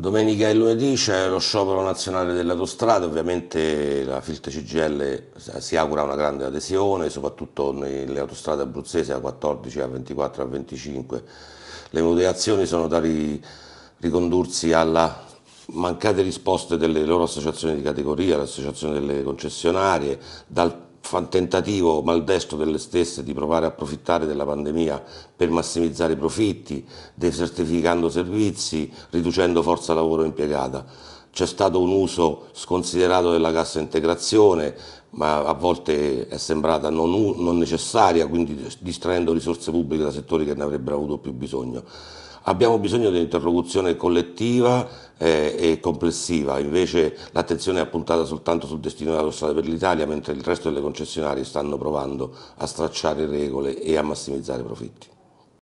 Domenica e lunedì c'è lo sciopero nazionale delle autostrade, ovviamente la Filt CGL si augura una grande adesione, soprattutto nelle autostrade abruzzesi a 14, a 24, a 25. Le motivazioni sono da ri ricondursi alla mancate risposte delle loro associazioni di categoria, l'associazione delle concessionarie, dal tentativo maldestro delle stesse di provare a approfittare della pandemia per massimizzare i profitti, desertificando servizi, riducendo forza lavoro impiegata. C'è stato un uso sconsiderato della cassa integrazione, ma a volte è sembrata non, non necessaria, quindi distraendo risorse pubbliche da settori che ne avrebbero avuto più bisogno. Abbiamo bisogno di un'interlocuzione collettiva eh, e complessiva, invece l'attenzione è puntata soltanto sul destino della strada per l'Italia, mentre il resto delle concessionarie stanno provando a stracciare regole e a massimizzare profitti.